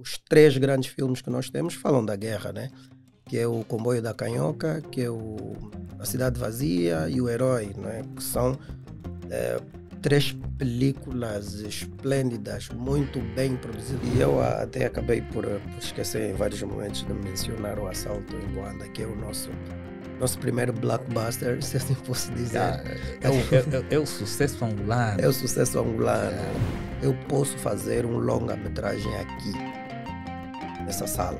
os três grandes filmes que nós temos falam da guerra, né? Que é o Comboio da Canhoca, que é o A Cidade Vazia e o Herói, né? Que são é, três películas esplêndidas, muito bem produzidas. E eu até acabei por, eh, por esquecer em vários momentos de mencionar o Assalto em Luanda, que é o nosso nosso primeiro blockbuster, se assim posso dizer. Ah, é, o, é, é, é, o, sucesso angular. É o sucesso angular. Eu posso fazer um longa-metragem aqui nessa sala.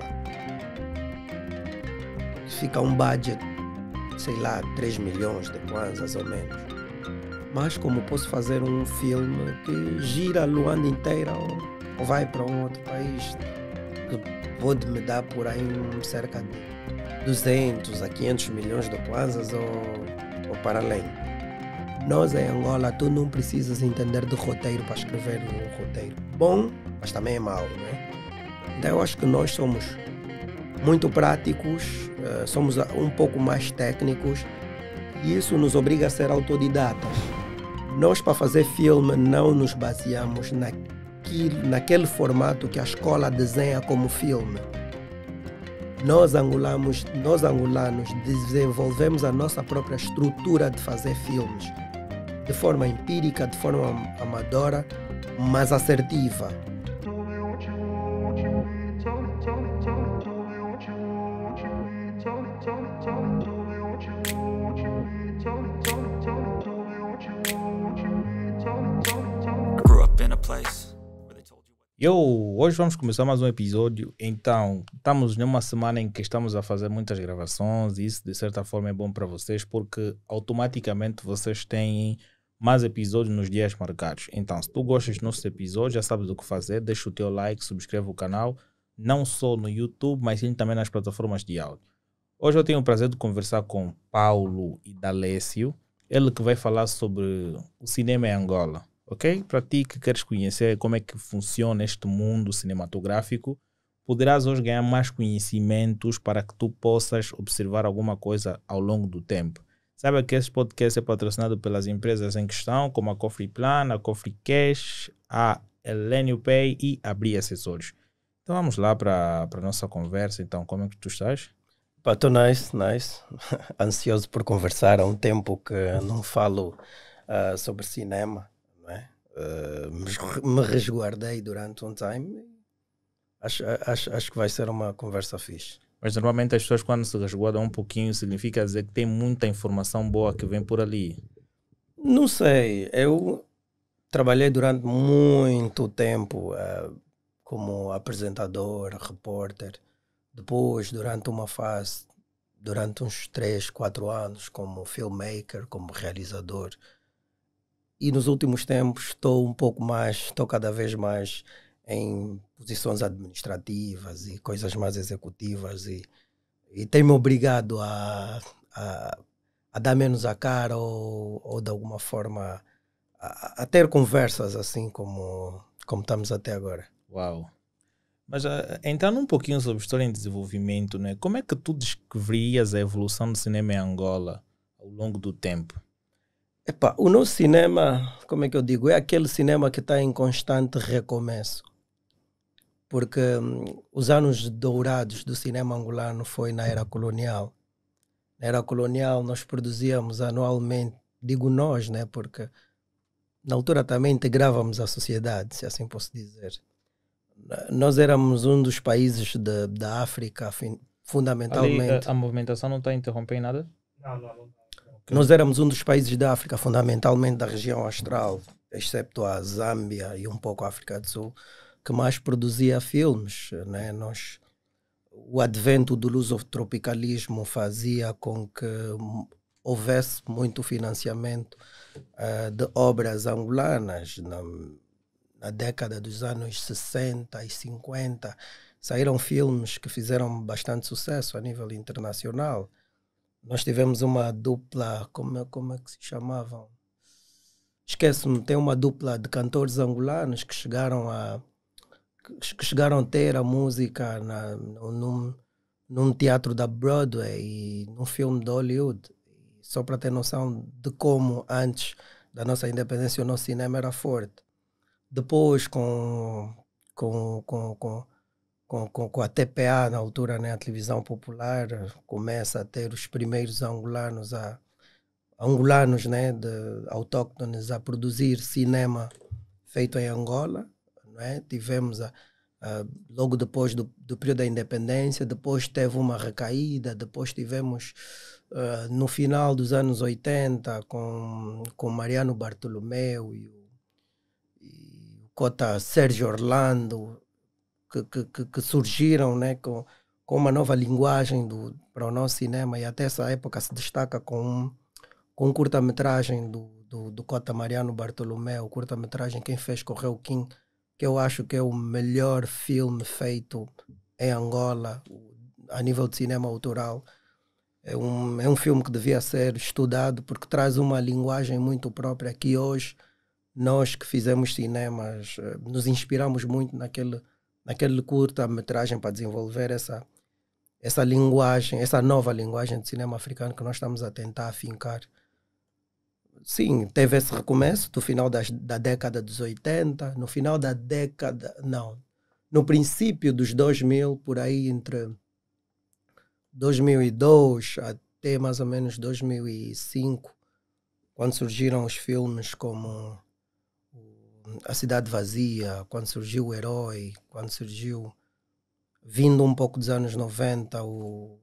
Fica um budget, sei lá, 3 milhões de kwanzas ou menos. Mas como posso fazer um filme que gira a Luanda inteira ou vai para um outro país, que pode me dar por aí cerca de 200 a 500 milhões de kwanzas ou, ou para além. Nós em Angola, tu não precisas entender de roteiro para escrever um roteiro. Bom, mas também é mau, não é? Então eu acho que nós somos muito práticos, eh, somos eh, um pouco mais técnicos e isso nos obriga a ser autodidatas. Nós, para fazer filme, não nos baseamos naquilo, naquele formato que a escola desenha como filme. Nós, angulamos, nós angolanos desenvolvemos a nossa própria estrutura de fazer filmes, de forma empírica, de forma amadora, mas assertiva. Eu, hoje vamos começar mais um episódio. Então, estamos numa semana em que estamos a fazer muitas gravações e isso de certa forma é bom para vocês porque automaticamente vocês têm mais episódios nos dias marcados. Então, se tu gostas dos nossos episódios, já sabes o que fazer. Deixa o teu like, subscreve o canal, não só no YouTube, mas sim também nas plataformas de áudio. Hoje eu tenho o prazer de conversar com Paulo Idalécio, ele que vai falar sobre o cinema em Angola ok? Para ti que queres conhecer como é que funciona este mundo cinematográfico, poderás hoje ganhar mais conhecimentos para que tu possas observar alguma coisa ao longo do tempo. Sabe que esse podcast é patrocinado pelas empresas em questão, como a Coffee Plan, a Coffee Cash, a Elenio Pay e Abrir Acessórios. Então vamos lá para a nossa conversa. Então, como é que tu estás? Estou nice, nice. Ansioso por conversar. Há um tempo que não falo uh, sobre cinema é? uh, mas me resguardei durante um time. Acho, acho, acho que vai ser uma conversa fixe. Mas normalmente as pessoas, quando se resguardam um pouquinho, significa dizer que tem muita informação boa que vem por ali. Não sei. Eu trabalhei durante muito tempo uh, como apresentador, repórter. Depois, durante uma fase, durante uns 3, 4 anos, como filmmaker, como realizador. E nos últimos tempos estou um pouco mais, estou cada vez mais em posições administrativas e coisas mais executivas e, e tem me obrigado a, a, a, dar menos a cara ou, ou de alguma forma a, a, ter conversas assim como, como estamos até agora. Uau! Mas eh, entrando um pouquinho sobre história em desenvolvimento, né? como é que tu descreverias a evolução do cinema em Angola ao longo do tempo? Epa, o nosso cinema, como é que eu digo, é aquele cinema que está em constante recomeço. Porque hum, os anos dourados do cinema angolano foi na era colonial. Na era colonial nós produzíamos anualmente, digo nós, né, porque na altura também integrávamos a sociedade, se assim posso dizer. Nós éramos um dos países da África, eh, fundamentalmente. Ali, a, a movimentação não está a interromper nada? Não, não, não. Okay. Nós éramos um dos países da África, fundamentalmente da região austral, excepto a Zâmbia e um pouco a África do Sul, que mais produzia filmes. Né? Nós, o advento do lusotropicalismo fazia com que houvesse muito financiamento uh, de obras angolanas. Na, na década dos anos 60 e 50, saíram filmes que fizeram bastante sucesso a nível internacional nós tivemos uma dupla, como, é, como é que se chamavam? Esqueço-me, tem uma dupla de cantores angolanos que chegaram a que chegaram a ter a música na, num, num teatro da Broadway e num filme de Hollywood. Só para ter noção de como antes da nossa independência o nosso cinema era forte. Depois, com, com, com, com, com, com, com, a TPA na altura, né, a televisão popular começa a ter os primeiros angolanos a angolanos, né, de, autóctones a produzir cinema feito em Angola, né? Tivemos a, a, logo depois do, do, período da independência, depois teve uma recaída, depois tivemos uh, no final dos anos 80 com com Mariano Bartolomeu e o, e o Cota Sérgio Orlando que, que, que surgiram né, com, com uma nova linguagem do, para o nosso cinema e até essa época se destaca com um, com um curta-metragem do, do, do, Cota Mariano Bartolomé, o curta-metragem Quem Fez Correu King, que eu acho que é o melhor filme feito em Angola a nível de cinema autoral. É um, é um filme que devia ser estudado porque traz uma linguagem muito própria que hoje nós que fizemos cinemas eh, nos inspiramos muito naquele naquele curta-metragem para desenvolver essa, essa linguagem, essa nova linguagem de cinema africano que nós estamos a tentar afincar. Sim, teve esse recomeço do final das, da década dos 80, no final da década. Não. No princípio dos 2000, por aí entre 2002 até mais ou menos 2005, quando surgiram os filmes como a cidade vazia, quando surgiu o herói, quando surgiu, vindo um pouco dos anos 90, o,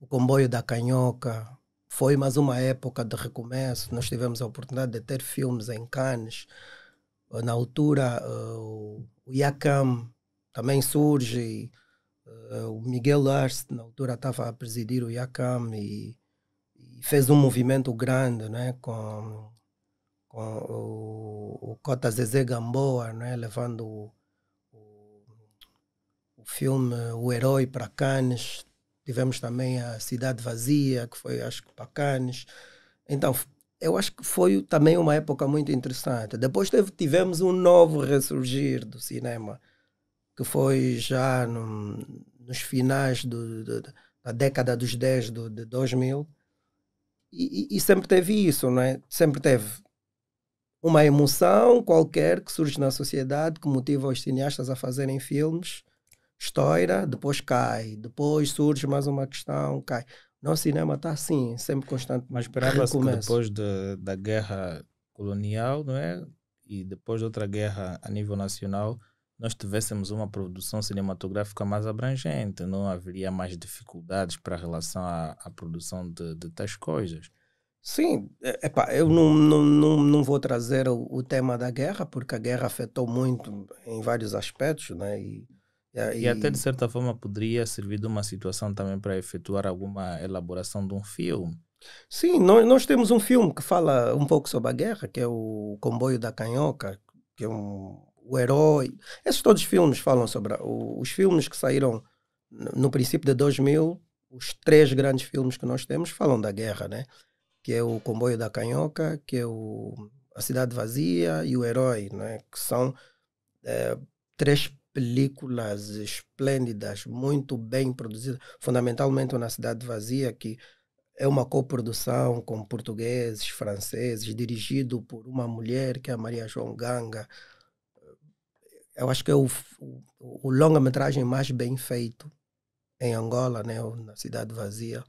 o comboio da canhoca. Foi mais uma época de recomeço. Nós tivemos a oportunidade de ter filmes em Cannes. Na altura, uh, o Iacam também surge. Uh, o Miguel Arce, na altura, estava a presidir o Iacam e, e, fez um movimento grande né, com com o, o Cota Zezé Gamboa, né? levando o, o, o filme O Herói para Cannes. Tivemos também a Cidade Vazia, que foi, acho que, para Cannes. Então, eu acho que foi também uma época muito interessante. Depois teve, tivemos um novo ressurgir do cinema, que foi já no, nos finais do, do, da década dos 10 do, de 2000. E, e, sempre teve isso, não é? Sempre teve uma emoção qualquer que surge na sociedade que motiva os cineastas a fazerem filmes, estoura, depois cai, depois surge mais uma questão, cai. Nosso cinema está assim, sempre constante. Mas esperava-se que depois de, da guerra colonial, não é? E depois de outra guerra a nível nacional, nós tivéssemos uma produção cinematográfica mais abrangente, não haveria mais dificuldades para relação à, à produção de, de tais coisas. Sim, é, epa, eu não, não, não, não vou trazer o, o, tema da guerra, porque a guerra afetou muito em vários aspectos, né? E, e, e até de certa forma poderia servir de uma situação também para efetuar alguma elaboração de um filme. Sim, nós, nós temos um filme que fala um pouco sobre a guerra, que é o Comboio da Canhoca, que é um, o herói. Esses todos os filmes falam sobre. A, os filmes que saíram no princípio de 2000, os três grandes filmes que nós temos falam da guerra, né? que é o Comboio da Canhoca, que é o, a Cidade Vazia e o Herói, né? que são é, três películas esplêndidas, muito bem produzidas, fundamentalmente na Cidade Vazia, que é uma coprodução com portugueses, franceses, dirigido por uma mulher que é a Maria João Ganga. Eu acho que é o, o, o longa-metragem mais bem feito em Angola, né, na Cidade Vazia.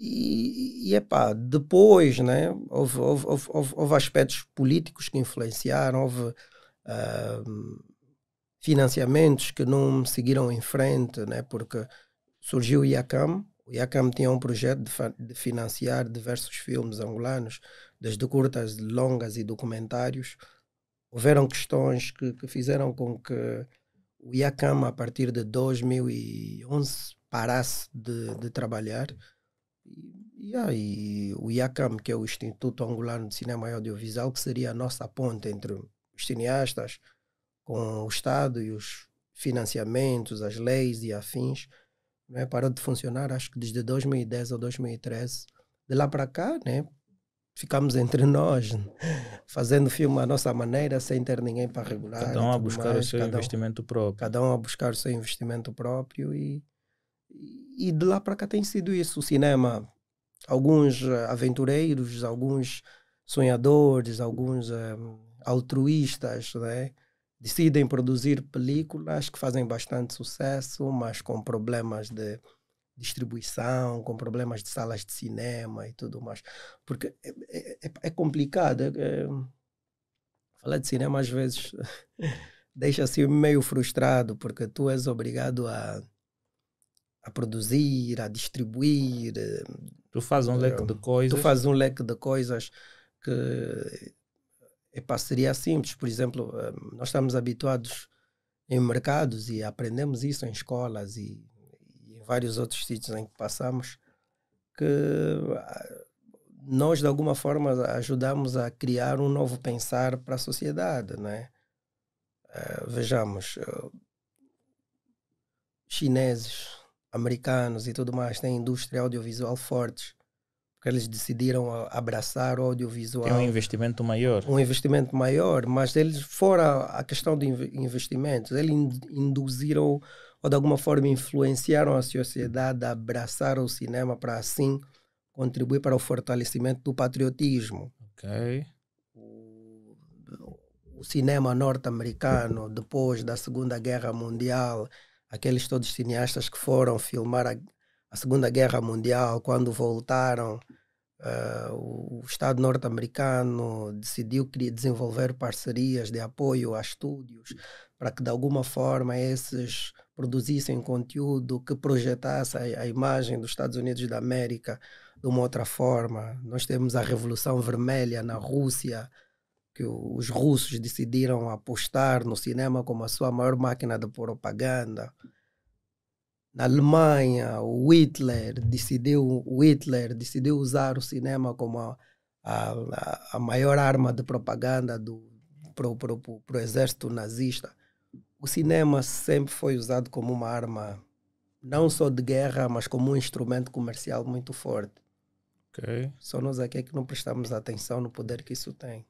E, e epá, depois né, houve, houve, houve, houve aspectos políticos que influenciaram, houve uh, financiamentos que não seguiram em frente, né, porque surgiu o IACAM. O IACAM tinha um projeto de, de financiar diversos filmes angolanos, desde curtas, longas e documentários. Houveram questões que, que fizeram com que o IACAM, a partir de 2011, parasse de, de trabalhar. E aí, o IACAM, que é o Instituto Angolano de Cinema e Audiovisual, que seria a nossa ponte entre os cineastas com o Estado e os financiamentos, as leis e afins, né, parou de funcionar, acho que desde 2010 ou 2013. De lá para cá, né, ficamos entre nós, fazendo filme à nossa maneira, sem ter ninguém para regular. Cada um a buscar mais, o seu investimento um, próprio. Cada um a buscar o seu investimento próprio e e de lá para cá tem sido isso, o cinema. Alguns eh, aventureiros, alguns sonhadores, alguns um, eh, altruístas, né? decidem produzir películas que fazem bastante sucesso, mas com problemas de distribuição, com problemas de salas de cinema e tudo mais. Porque é, é, é, é complicado. É, é, falar de cinema às vezes deixa-se meio frustrado, porque tu és obrigado a a produzir, a distribuir. Eh, tu fazes um eh, leque de coisas. Tu fazes um leque de coisas que é parceria simples. Por exemplo, eh, nós estamos habituados em mercados e aprendemos isso em escolas e, e em vários outros sítios em que passamos, que ah, nós, de alguma forma, ajudamos a criar um novo pensar para a sociedade, não é? Uh, vejamos, uh, chineses americanos e tudo mais têm indústria audiovisual fortes, porque eles decidiram abraçar o audiovisual. Tem um investimento maior. Um investimento maior, mas eles, fora a questão de investimentos, eles induziram ou de alguma forma influenciaram a sociedade a abraçar o cinema para assim contribuir para o fortalecimento do patriotismo. Ok. o cinema norte-americano, depois da Segunda Guerra Mundial, aqueles todos cineastas que foram filmar a, a Segunda Guerra Mundial, quando voltaram, uh, o Estado norte-americano decidiu desenvolver parcerias de apoio a estúdios para que, de alguma forma, esses produzissem conteúdo que projetasse a, a imagem dos Estados Unidos da América de uma outra forma. Nós temos a Revolução Vermelha na Rússia, que os russos decidiram apostar no cinema como a sua maior máquina de propaganda. Na Alemanha, o Hitler decidiu, Hitler decidiu usar o cinema como a, a, a maior arma de propaganda do, pro, pro, pro, pro exército nazista. O cinema sempre foi usado como uma arma não só de guerra, mas como um instrumento comercial muito forte. Okay. Só nós aqui é que não prestamos atenção no poder que isso tem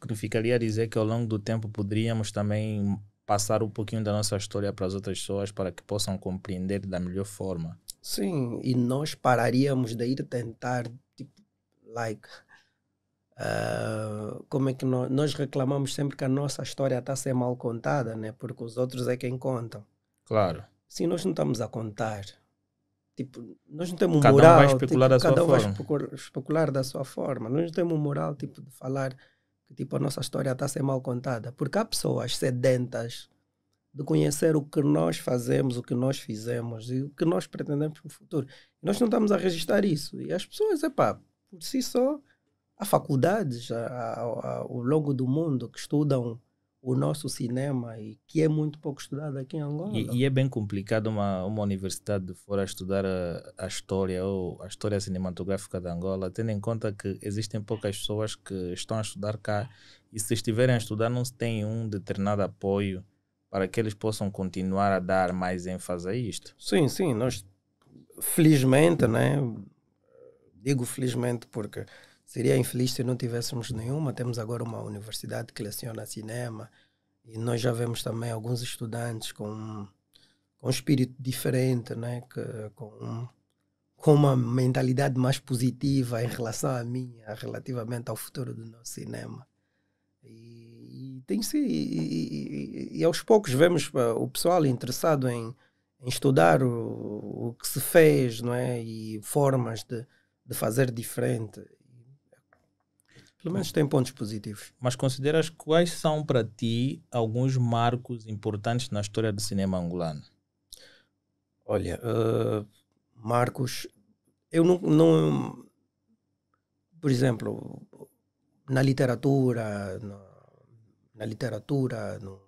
a dizer que ao longo do tempo poderíamos também passar um pouquinho da nossa história para as outras pessoas para que possam compreender da melhor forma. Sim, e nós pararíamos de ir tentar, tipo, like, Uh, como é que nós, nós, reclamamos sempre que a nossa história está a ser mal contada, né? Porque os outros é quem contam. Claro. Sim, nós não estamos a contar. Tipo, nós não temos moral. Cada um vai especular tipo, da sua um forma. Cada um vai especular da sua forma. Nós não temos moral, tipo, de falar que tipo a nossa história está a ser mal contada, porque há pessoas sedentas de conhecer o que nós fazemos, o que nós fizemos e o que nós pretendemos para o futuro. Nós não estamos a registrar isso. E as pessoas, é pá por si só, há faculdades ao longo do mundo que estudam o nosso cinema, e que é muito pouco estudado aqui em Angola. E, e é bem complicado uma, uma universidade de fora estudar a, a, história ou a história cinematográfica de Angola, tendo em conta que existem poucas pessoas que estão a estudar cá e se estiverem a estudar não se tem um determinado apoio para que eles possam continuar a dar mais ênfase a isto. Sim, sim, nós felizmente, né? Digo felizmente porque Seria infeliz se não tivéssemos nenhuma. Temos agora uma universidade que leciona cinema e nós já vemos também alguns estudantes com, com um espírito diferente, né? que, com, com uma mentalidade mais positiva em relação à minha, relativamente ao futuro do nosso cinema. E, e tem se e, e, e, aos poucos vemos eh, o pessoal interessado em, em estudar o, o, que se fez não é? e formas de, de fazer diferente. Pelo menos tem pontos positivos. Mas consideras quais são para ti alguns marcos importantes na história do cinema angolano? Olha, uh, marcos, eu não, não, Por exemplo, na literatura, na, na literatura, no,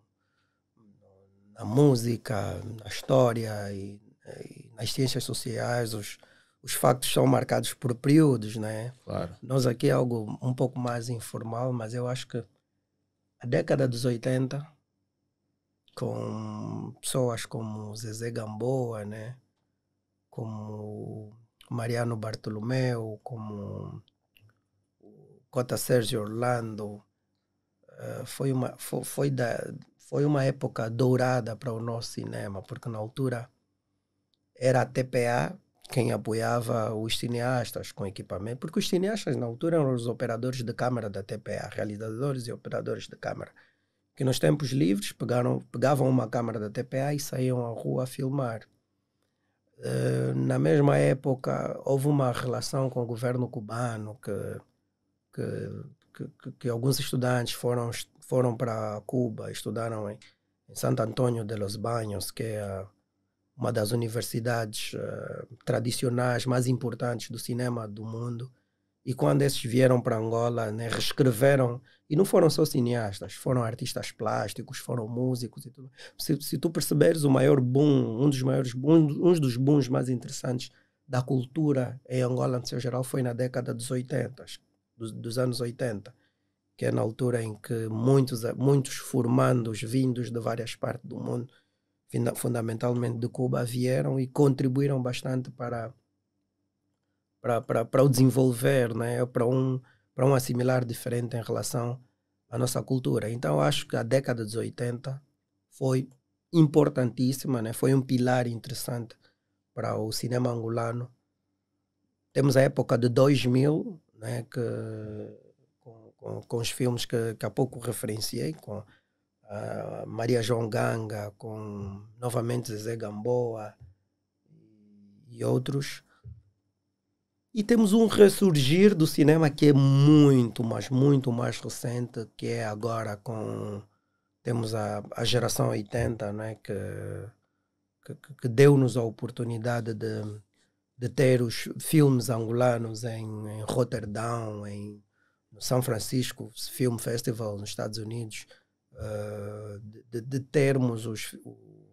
na música, na história e, e nas ciências sociais, os os factos são marcados por períodos, né? Claro. Nós aqui é algo um pouco mais informal, mas eu acho que a década dos 80, com pessoas como Zezé Gamboa, né? Como Mariano Bartolomeu, como Cota Sérgio Orlando, eh, foi uma, foi, foi, da, foi uma época dourada para o nosso cinema, porque na altura era a TPA, quem apoiava os cineastas com equipamento, porque os cineastas na altura eram os operadores de câmara da TPA, realizadores e operadores de câmara, que nos tempos livres pegaram, pegavam uma câmara da TPA e saíam à rua a filmar. Uh, na mesma época, houve uma relação com o governo cubano que, que, que, que alguns estudantes foram, foram para Cuba, estudaram em, em Santo Antônio de los Baños, que é a uma das universidades uh, tradicionais mais importantes do cinema do mundo. E quando esses vieram para Angola, né, reescreveram, e não foram só cineastas, foram artistas plásticos, foram músicos e tudo. Se, se tu perceberes o maior boom, um dos maiores boom, um dos booms mais interessantes da cultura em Angola, no seu geral, foi na década dos 80, dos, dos anos 80, que é na altura em que muitos, muitos formandos vindos de várias partes do mundo fundamentalmente de Cuba, vieram e contribuíram bastante para, para, para, para o desenvolver, né? para, um, para um assimilar diferente em relação à nossa cultura. Então, acho que a década dos 80 foi importantíssima, né? foi um pilar interessante para o cinema angolano. Temos a época de 2000, né? que, com, com, com os filmes que, que há pouco referenciei, com uh, Maria João Ganga, com novamente Zezé Gamboa e outros. E temos um ressurgir do cinema que é muito, mas muito mais recente, que é agora com. Temos a, a geração 80, né, que, que, que deu-nos a oportunidade de, de ter os filmes angolanos em, em Roterdão, em, São Francisco Film Festival, nos Estados Unidos uh, de, de, termos os, o,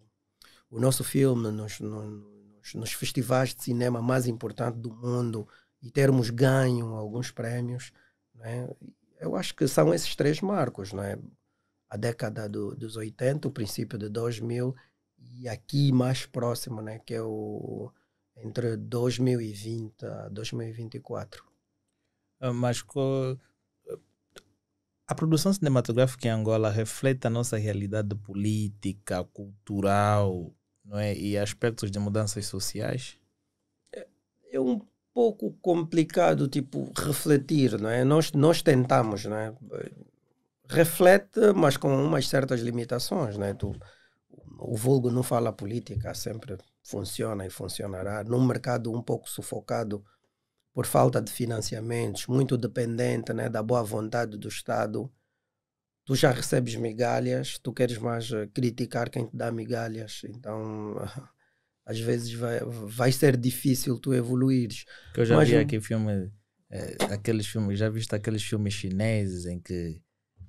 o, nosso filme nos, nos, nos, festivais de cinema mais importantes do mundo e termos ganho alguns prémios, né? eu acho que são esses três marcos, né? a década do, dos 80, o princípio de 2000 e aqui mais próximo, né? que é o, entre 2020 a 2024. Ah, mas a produção cinematográfica em Angola reflete a nossa realidade política, cultural, não é? E aspectos de mudanças sociais? É, é, um pouco complicado, tipo, refletir, não é? Nós, nós tentamos, não é? Reflete, mas com umas certas limitações, não é? Tu, o vulgo não fala política, sempre funciona e funcionará. Num mercado um pouco sufocado por falta de financiamentos, muito dependente né, da boa vontade do Estado, tu já recebes migalhas, tu queres mais eh, criticar quem te dá migalhas. Então, às vezes vai, vai ser difícil tu evoluires. eu já Mas, vi aqui filme, é, aqueles filmes, já viste aqueles filmes chineses em que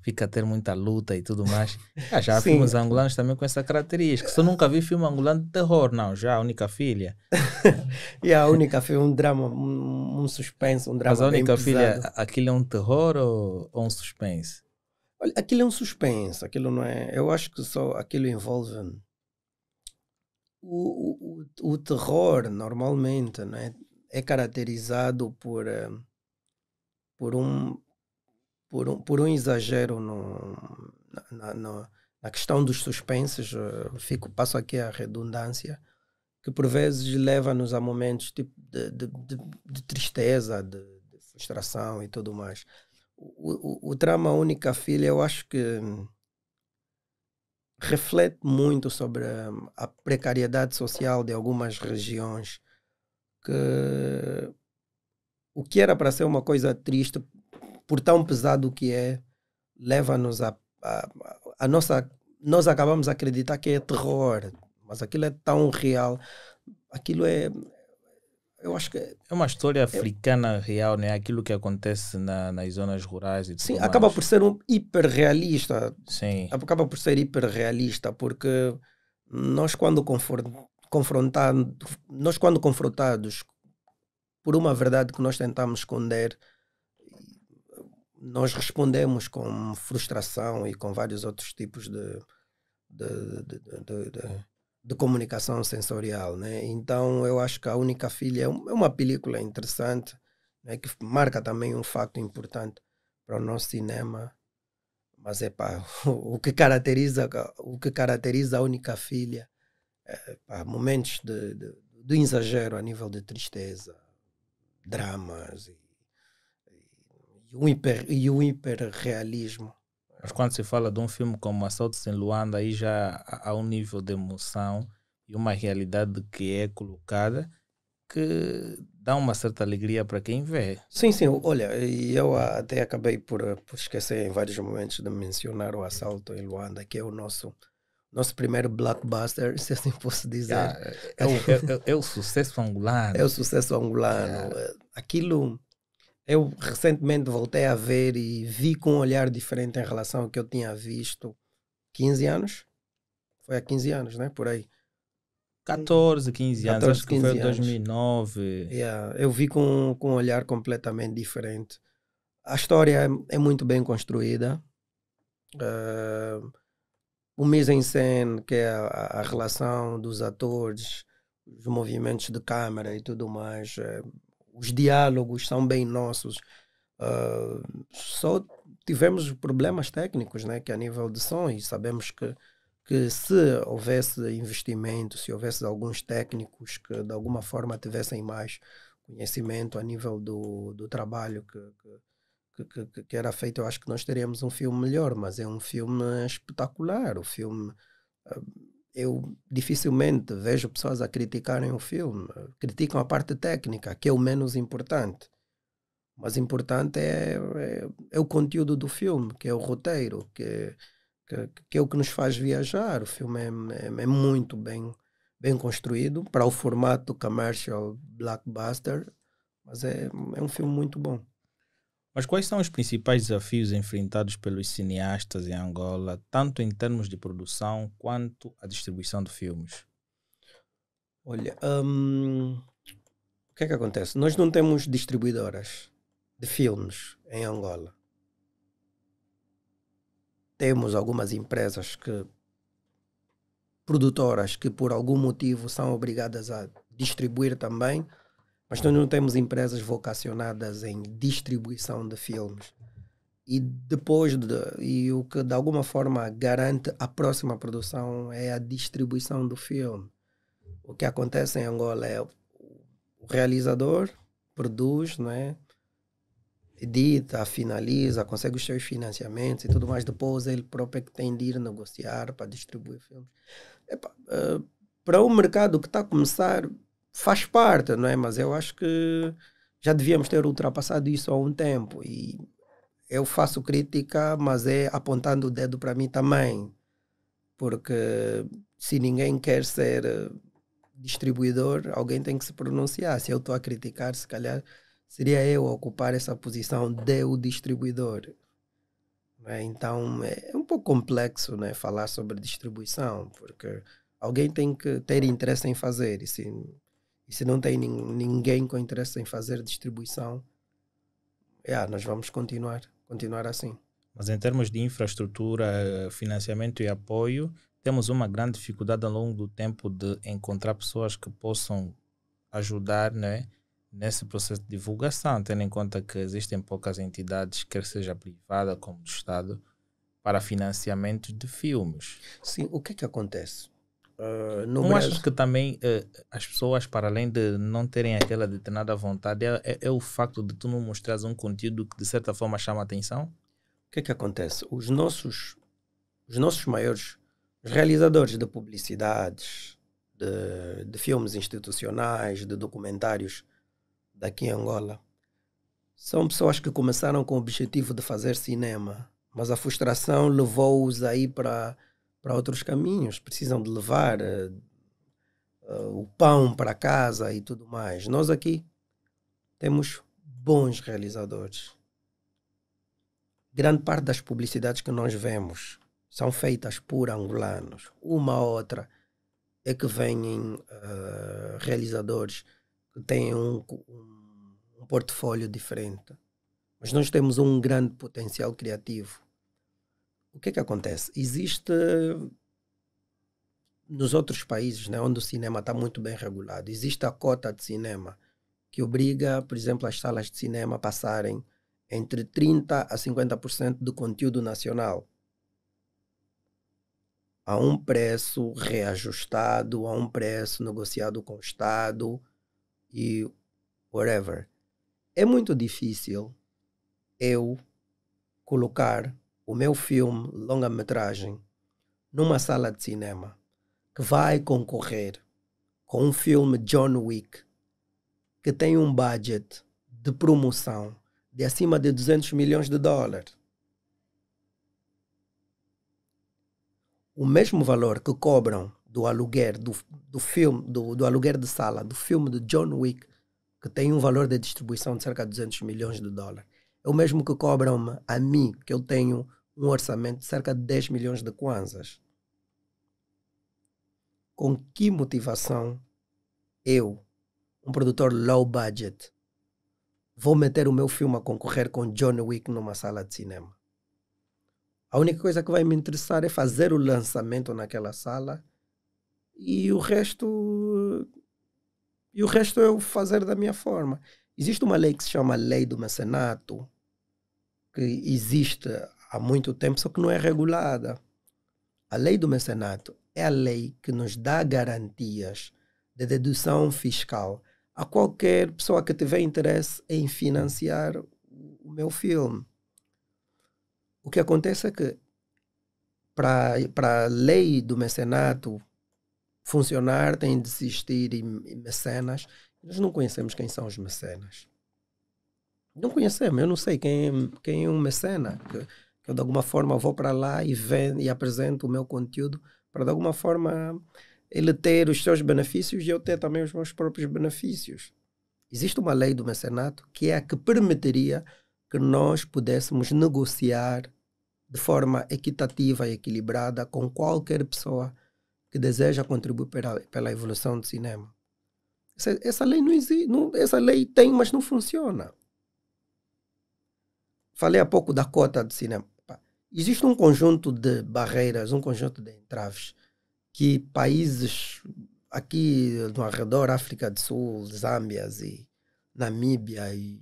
fica a ter muita luta e tudo mais. Ah, já há filmes angolanos também com essa característica. Só nunca vi filme angolano de terror, não. Já a única filha. e a única filha, um drama, um, um suspense, um drama. Mas a única filha, aquilo é um terror ou, ou um suspense? Olha, aquilo é um suspense, aquilo não é. Eu acho que só aquilo envolve. O, o, o terror normalmente né, é caracterizado por, eh, por um por um, por um exagero no, na, na, na questão dos suspensos, eh, fico, passo aqui a redundância, que por vezes leva-nos a momentos tipo de, de, de, de tristeza, de, frustração e tudo mais. O, o, o trama Única Filha, eu acho que reflete muito sobre a precariedade social de algumas regiões que o que era para ser uma coisa triste por tão pesado que é, leva-nos a, a, a nossa. Nós acabamos a acreditar que é terror, mas aquilo é tão real. Aquilo é, eu acho que é uma história africana é, real, né? Aquilo que acontece na, nas zonas rurais e tudo Sim, mais. acaba por ser um hiperrealista. Sim. Acaba por ser hiperrealista porque nós quando confrontados, nós quando confrontados por uma verdade que nós tentamos esconder, nós respondemos com frustração e com vários outros tipos de, de, de, de, de comunicação sensorial. Né? Então, eu acho que A Única Filha é, é uma película interessante, né, que marca também um facto importante para o nosso cinema. Mas é pá, o que caracteriza o que caracteriza a única filha, é, pá, momentos de, de, de exagero a nível de tristeza, dramas e e o, hiper, e o hiperrealismo. Mas quando se fala de um filme como Assalto em Luanda, aí já há um nível de emoção e uma realidade que é colocada que dá uma certa alegria para quem vê. Sim, sim. Olha, eu até acabei por, por esquecer em vários momentos de mencionar o Assalto em Luanda, que é o nosso nosso primeiro blockbuster, se assim posso dizer. É, é, é, é o, sucesso angolano. É o sucesso angolano. Aquilo eu recentemente voltei a ver e vi com um olhar diferente em relação ao que eu tinha visto 15 anos. Foi há 15 anos, né? Por aí. 14, 15 anos, 14, 15 acho que foi em 2009. Yeah, eu vi com, com um olhar completamente diferente. A história é, é muito bem construída. Uh, o mise-en-scène, que é a, a, relação dos atores, os movimentos de câmera e tudo mais, é os diálogos são bem nossos. Uh, só tivemos problemas técnicos, né, que a nível de som, e sabemos que, que se houvesse investimento, se houvesse alguns técnicos que de alguma forma tivessem mais conhecimento a nível do, do trabalho que, que, que, que era feito, eu acho que nós teríamos um filme melhor, mas é um filme espetacular, o filme... Ah, eu dificilmente vejo pessoas a criticarem o filme. Criticam a parte técnica, que é o menos importante. Mas importante é, é, é o conteúdo do filme, que é o roteiro, que, que, que é o que nos faz viajar. O filme é, é, é muito bem, bem construído para o formato commercial blockbuster, mas é, é um filme muito bom. Mas quais são os principais desafios enfrentados pelos cineastas em Angola, tanto em termos de produção quanto a distribuição de filmes? Olha, hum, o que é que acontece? Nós não temos distribuidoras de filmes em Angola. Temos algumas empresas que produtoras que por algum motivo são obrigadas a distribuir também mas nós não temos empresas vocacionadas em distribuição de filmes. E depois, de, e o que de alguma forma garante a próxima produção é a distribuição do filme. O que acontece em Angola é o realizador produz, não é? edita, finaliza, consegue os seus financiamentos e tudo mais. Depois ele próprio é que tem de ir negociar para distribuir filmes. Epa, uh, eh, para um mercado que está a começar, faz parte, não é? Mas eu acho que já devíamos ter ultrapassado isso há um tempo. E eu faço crítica, mas é apontando o dedo para mim também. Porque se ninguém quer ser eh, distribuidor, alguém tem que se pronunciar. Se eu estou a criticar, se calhar seria eu a ocupar essa posição de o distribuidor. É? Então é, é um pouco complexo né, falar sobre distribuição, porque alguém tem que ter interesse em fazer. isso. E se não tem ninguém com interesse em fazer distribuição, yeah, nós vamos continuar, continuar assim. Mas em termos de infraestrutura, financiamento e apoio, temos uma grande dificuldade ao longo do tempo de encontrar pessoas que possam ajudar né, nesse processo de divulgação, tendo em conta que existem poucas entidades, quer seja privada como do Estado, para financiamento de filmes. Sim, o que é que acontece? Uh, ah, não Brasil. achas que também uh, as pessoas, para além de não terem aquela determinada vontade, é, é, é, o facto de tu não mostrares um conteúdo que de certa forma chama a atenção? O que é que acontece? Os nossos, os nossos maiores realizadores de publicidades, de, de filmes institucionais, de documentários daqui em Angola, são pessoas que começaram com o objetivo de fazer cinema, mas a frustração levou-os aí para para outros caminhos, precisam de levar uh, uh, o pão para casa e tudo mais. Nós aqui temos bons realizadores. Grande parte das publicidades que nós vemos são feitas por angolanos. Uma outra é que vêm uh, eh, realizadores que têm um, um, um portfólio diferente. Mas nós temos um grande potencial criativo o que é que acontece? Existe eh, nos outros países né, onde o cinema está muito bem regulado, existe a cota de cinema que obriga, por exemplo, as salas de cinema a passarem entre 30% a 50% do conteúdo nacional a um preço reajustado, a um preço negociado com o Estado e whatever. É muito difícil eu colocar o meu filme, longa-metragem, numa sala de cinema que vai concorrer com um filme John Wick que tem um budget de promoção de acima de 200 milhões de dólares. O mesmo valor que cobram do aluguer do, do filme, do, do aluguer de sala do filme de John Wick, que tem um valor de distribuição de cerca de 200 milhões de dólares, é o mesmo que cobram a mim, que eu tenho um orçamento de cerca de 10 milhões de kwanzas. Com que motivação eu, um produtor low budget, vou meter o meu filme a concorrer com John Wick numa sala de cinema? A única coisa que vai me interessar é fazer o lançamento naquela sala e o resto e o resto eu é fazer da minha forma. Existe uma lei que se chama Lei do Mecenato, que existe há muito tempo, só que não é regulada. A lei do mecenato é a lei que nos dá garantias de dedução fiscal a qualquer pessoa que tiver interesse em financiar o meu filme. O que acontece é que, para a lei do mecenato funcionar, tem de existir mecenas. Nós não conhecemos quem são os mecenas não conhecemos. Eu não sei quem, quem é um mecena, que, que eu de alguma forma vou para lá e, vendo, e apresento o meu conteúdo para de alguma forma ele ter os seus benefícios e eu ter também os meus próprios benefícios. Existe uma lei do mecenato que é a que permitiria que nós pudéssemos negociar de forma equitativa e equilibrada com qualquer pessoa que deseja contribuir pela, pela evolução do cinema. Essa, essa lei não existe, não, essa lei tem, mas não funciona. Falei há pouco da cota de cinema. Existe um conjunto de barreiras, um conjunto de entraves que países aqui no arredor, África do Sul, Zâmbias e Namíbia e,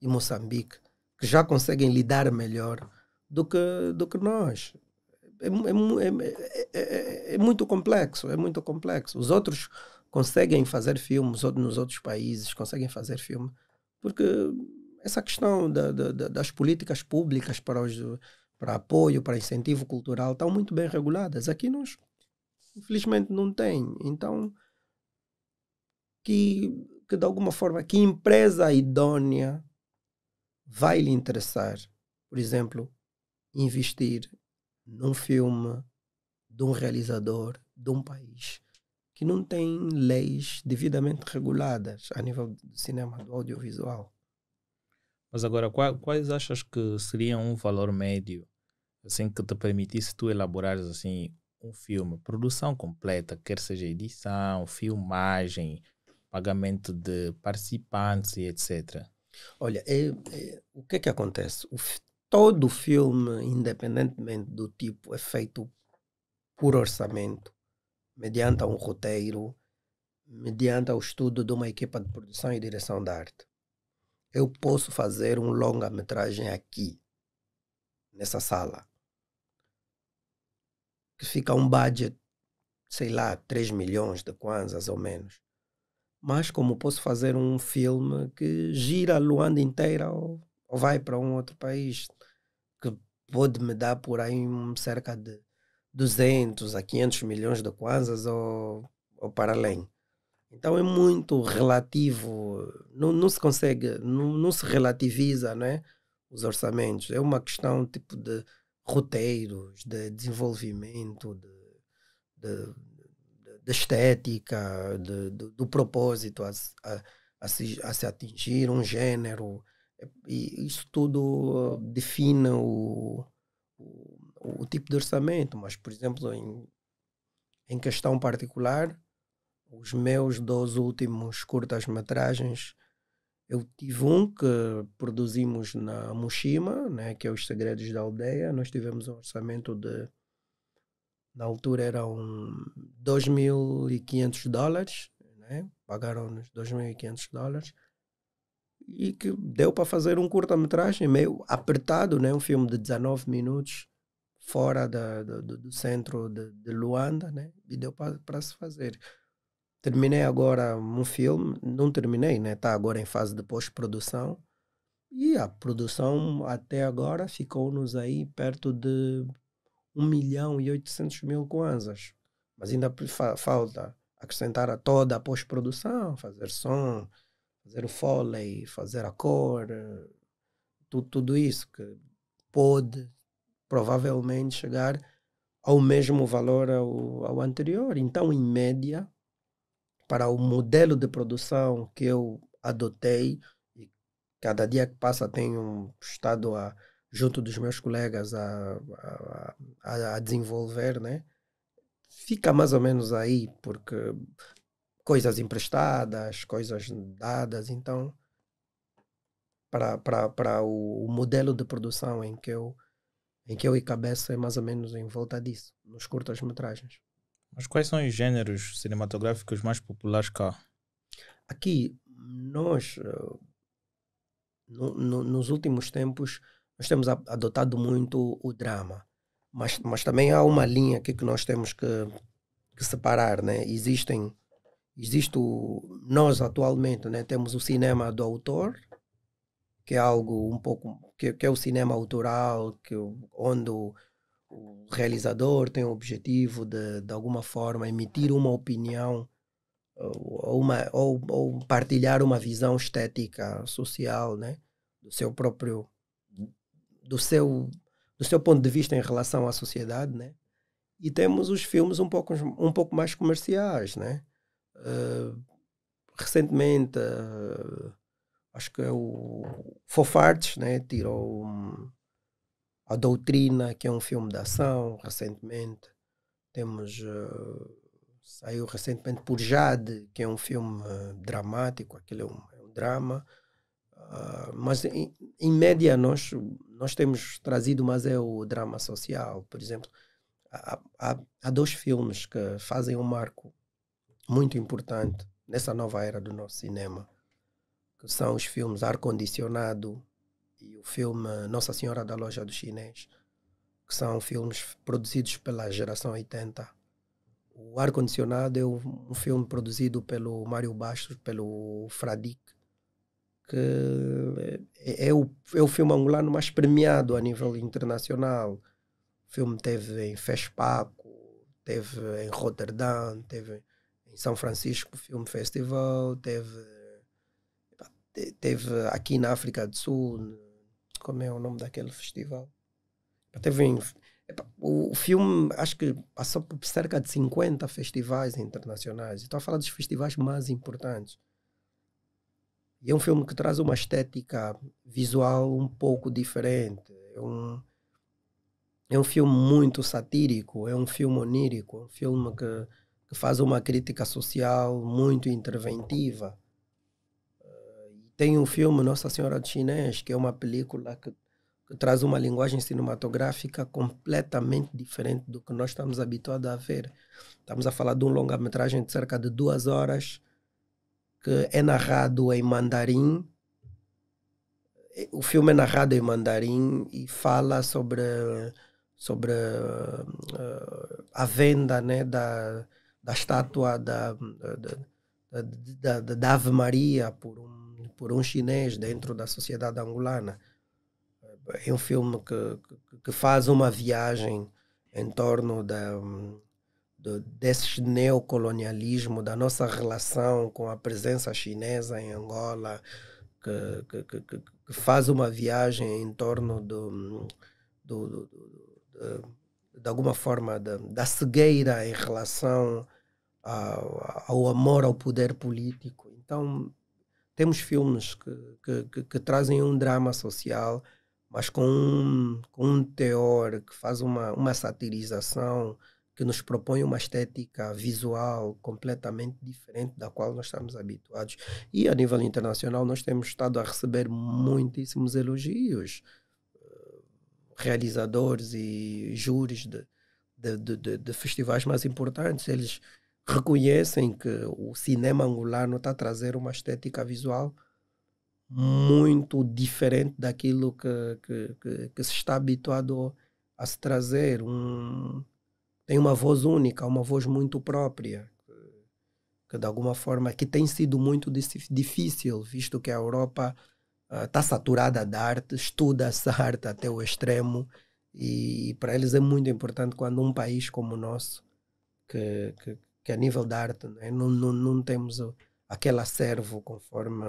e Moçambique, que já conseguem lidar melhor do que, do que nós. É, é, é, é, muito complexo, é muito complexo. Os outros conseguem fazer filmes nos outros países, conseguem fazer filme, porque essa questão da, da, das políticas públicas para, os, para apoio, para incentivo cultural, estão muito bem reguladas. Aqui nós, infelizmente, não tem. Então, que, que de alguma forma, que empresa idônea vai lhe interessar, por exemplo, investir num filme de um realizador de um país que não tem leis devidamente reguladas a nível do cinema, do audiovisual. Mas agora, quais, quais achas que seria um valor médio assim que te permitisse tu elaborares assim um filme, produção completa, quer seja edição, filmagem, pagamento de participantes e etc. Olha, é, é, o que é que acontece? O, todo filme, independentemente do tipo, é feito por orçamento, mediante um roteiro, mediante o estudo de uma equipa de produção e direção da arte eu posso fazer um longa-metragem aqui, nessa sala. Que fica um budget, sei lá, 3 milhões de kwanzas ou menos. Mas como posso fazer um filme que gira a Luanda inteira ou, ou vai para um outro país, que pode me dar por aí cerca de 200 a 500 milhões de kwanzas ou, ou para além. Então é muito relativo, não, não se consegue, não, não se relativiza né, os orçamentos. É uma questão tipo de roteiros, de desenvolvimento, de, de, de estética, de, de, do propósito a, a, a, se, a se atingir, um gênero. É, e isso tudo uh, define o, o, o tipo de orçamento. Mas, por exemplo, em, em questão particular, os meus dois últimos curtas-metragens. Eu tive um que produzimos na Mushima, né, que é Os Segredos da Aldeia. Nós tivemos um orçamento de. Na altura eram 2.500 dólares, né? pagaram-nos 2.500 dólares. E que deu para fazer um curta-metragem meio apertado, né? um filme de 19 minutos, fora da, do, do centro de, de Luanda, né? e deu para se fazer. Terminei agora um filme, não terminei, né? Está agora em fase de pós-produção. E a produção até agora ficou-nos aí perto de 1 milhão e 800 mil kwanzas. Mas ainda fa falta acrescentar a toda a pós-produção, fazer som, fazer o foley, fazer a cor, tudo, tudo isso que pode provavelmente chegar ao mesmo valor ao, ao anterior. Então, em média, para o modelo de produção que eu adotei e cada dia que passa tenho estado a, junto dos meus colegas a, a, a desenvolver, né? Fica mais ou menos aí, porque coisas emprestadas, coisas dadas, então para o, o modelo de produção em que eu em que eu e cabeça é mais ou menos em volta disso, nos curtas metragens. Mas quais são os gêneros cinematográficos mais populares cá? Aqui, nós, eh, no, no, nos últimos tempos, nós temos adotado muito o drama. Mas, mas também há uma linha aqui que nós temos que, que separar, né? Existem, existe o, nós atualmente, né? Temos o cinema do autor, que é algo um pouco, que, que é o cinema autoral, que, onde o, o realizador tem o objetivo de, de alguma forma, emitir uma opinião ou, uma, ou, ou partilhar uma visão estética social, né? Do seu próprio... Do seu, do seu ponto de vista em relação à sociedade, né? E temos os filmes um pouco, um pouco mais comerciais, né? Uh, recentemente, uh, acho que é o Fofartes, né? Tirou... Um, a Doutrina, que é um filme de ação, recentemente. Temos. Uh, saiu recentemente por Jade, que é um filme uh, dramático, aquele é um, é um drama. Uh, mas em, em, média nós nós temos trazido mas é o drama social por exemplo há, há, há, dois filmes que fazem um marco muito importante nessa nova era do nosso cinema que são os filmes ar condicionado e o filme Nossa Senhora da Loja dos Chinês, que são filmes produzidos pela geração 80. O Ar Condicionado é um filme produzido pelo Mário Bastos, pelo Fradic, que é, é o, é o filme angolano mais premiado a nível internacional. O filme teve em Fespaco, teve em Rotterdam, teve em São Francisco Film Festival, teve, teve aqui na África do Sul, como é o nome daquele festival. Teve um, o filme, acho que passou por cerca de 50 festivais internacionais. Estou a falar dos festivais mais importantes. E é um filme que traz uma estética visual um pouco diferente. É um, é um filme muito satírico, é um filme onírico, é um filme que, que faz uma crítica social muito interventiva. Tem um filme, Nossa Senhora de Chinês, que é uma película que, que traz uma linguagem cinematográfica completamente diferente do que nós estamos habituados a ver. Estamos a falar de um longa-metragem de cerca de duas horas, que é narrado em mandarim. O filme é narrado em mandarim e fala sobre, sobre uh, a venda né, da, da estátua da, da, da, da Ave Maria por um por um chinês dentro da sociedade angolana. É um filme que, que, que faz uma viagem em torno da, de, desse neocolonialismo, da nossa relação com a presença chinesa em Angola, que, que, que, que faz uma viagem em torno do, do, do, do de, alguma forma da, da cegueira em relação ao, ao amor ao poder político. Então, temos filmes que, que, que, que trazem um drama social, mas com um, com um teor que faz uma, uma satirização, que nos propõe uma estética visual completamente diferente da qual nós estamos habituados. E a nível internacional, nós temos estado a receber muitíssimos elogios, eh, realizadores e júris de, de, de, de festivais mais importantes. Eles reconhecem que o cinema angolano está a trazer uma estética visual muito diferente daquilo que, que, que, que se está habituado a se trazer. Um, tem uma voz única, uma voz muito própria, que de alguma forma que tem sido muito difícil, visto que a Europa está ah, uh, saturada de arte, estuda essa arte até o extremo, e, e para eles é muito importante quando um país como o nosso que, que, que a nível da arte né, não, não, não temos aquele acervo conforme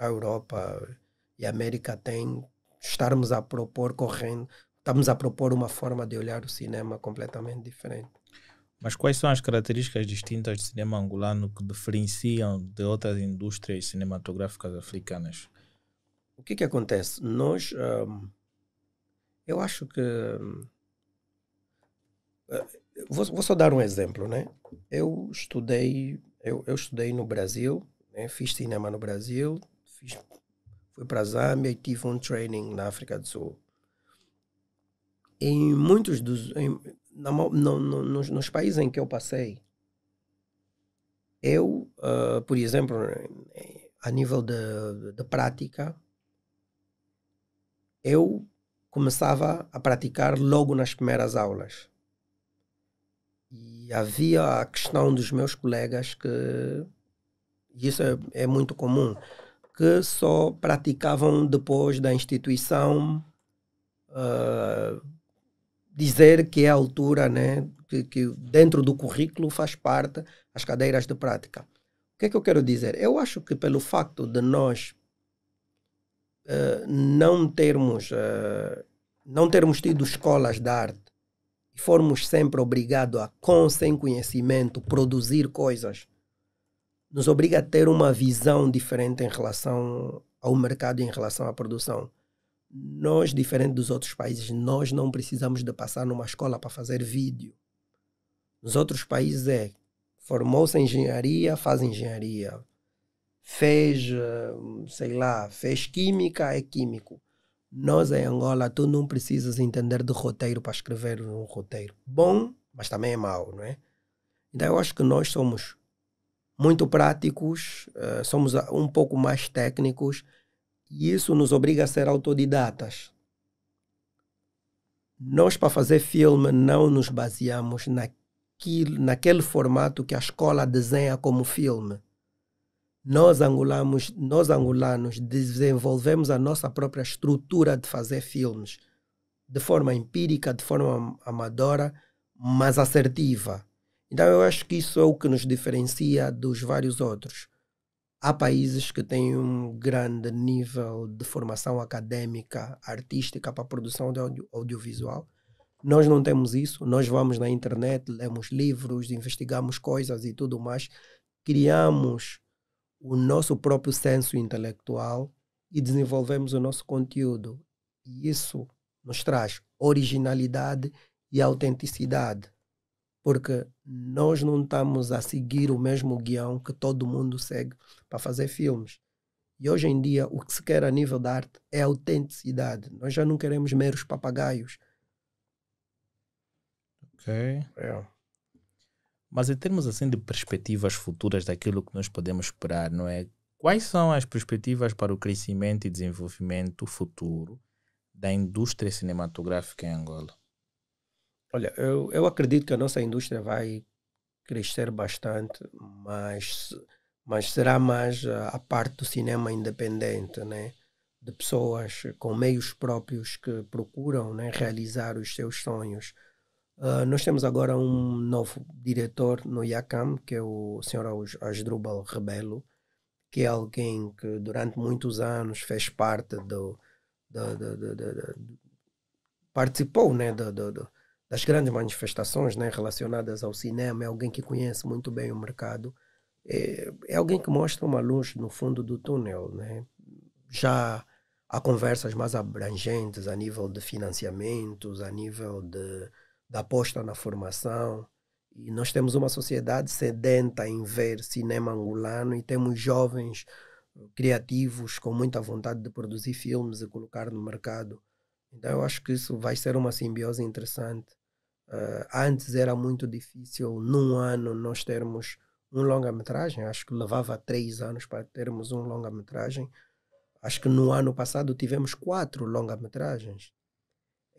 a Europa e a América têm, estarmos a propor correndo, estamos a propor uma forma de olhar o cinema completamente diferente. Mas quais são as características distintas do cinema angolano que diferenciam de outras indústrias cinematográficas africanas? O que que acontece? Nós, hum, eu acho que hum, Vou, vou só dar um exemplo, né? Eu estudei, eu, eu estudei no Brasil, né? fiz cinema no Brasil, fiz, fui para a Zâmbia e tive um training na África do Sul. Em muitos dos. Em, na, no, no, nos, nos países em que eu passei, eu, uh, por exemplo, a nível de, de, prática, eu começava a praticar logo nas primeiras aulas. E havia a questão dos meus colegas que, isso é, é muito comum, que só praticavam depois da instituição uh, dizer que é a altura, né, que, que dentro do currículo faz parte as cadeiras de prática. O que é que eu quero dizer? Eu acho que pelo facto de nós Uh, não termos uh, não termos tido escolas de arte e formos sempre obrigados a, com sem conhecimento, produzir coisas, nos obriga a ter uma visão diferente em relação ao mercado e em relação à produção. Nós, diferente dos outros países, nós não precisamos de passar numa escola para fazer vídeo. Nos outros países é formou-se em engenharia, faz engenharia. Fez, eh, sei lá, fez química, é químico. Nós em Angola, tu não precisas entender de roteiro para escrever um roteiro. Bom, mas também é mau, não é? Então eu acho que nós somos muito práticos, uh, somos eh, um pouco mais técnicos e isso nos obriga a ser autodidatas. Nós, para fazer filme, não nos baseamos naquilo, naquele formato que a escola desenha como filme. Nós angolanos, nós angolanos desenvolvemos a nossa própria estrutura de fazer filmes de forma empírica, de forma amadora, mas assertiva. Então eu acho que isso é o que nos diferencia dos vários outros. Há países que têm um grande nível de formação acadêmica, artística para a produção de audio audiovisual. Nós não temos isso, nós vamos na internet, lemos livros, investigamos coisas e tudo mais, criamos o nosso próprio senso intelectual e desenvolvemos o nosso conteúdo. E isso nos traz originalidade e autenticidade, porque nós não estamos a seguir o mesmo guião que todo mundo segue para fazer filmes. E hoje em dia, o que se quer a nível da arte é autenticidade. Nós já não queremos meros papagaios. Ok. É. Mas em termos assim de perspectivas futuras daquilo que nós podemos esperar, não é? Quais são as perspectivas para o crescimento e desenvolvimento futuro da indústria cinematográfica em Angola? Olha, eu, eu acredito que a nossa indústria vai crescer bastante, mas, mas será mais a, eh, a parte do cinema independente, né? de pessoas com meios próprios que procuram né, realizar os seus sonhos. Uh, nós temos agora um novo diretor no IACAM, que é o senhor Asdrubal Rebelo, que é alguém que durante muitos anos fez parte do. do, do, do participou né, das grandes manifestações né, relacionadas ao cinema, é alguém que conhece muito bem o mercado, é, é alguém que mostra uma luz no fundo do túnel. Né? Já há conversas mais abrangentes a nível de financiamentos, a nível de da aposta na formação. E nós temos uma sociedade sedenta em ver cinema angolano e temos jovens criativos com muita vontade de produzir filmes e colocar no mercado. Então eu acho que isso vai ser uma simbiose interessante. Uh, antes era muito difícil, num ano, nós termos um longa-metragem. Acho que levava três anos para termos um longa-metragem. Acho que no ano passado tivemos quatro longa-metragens.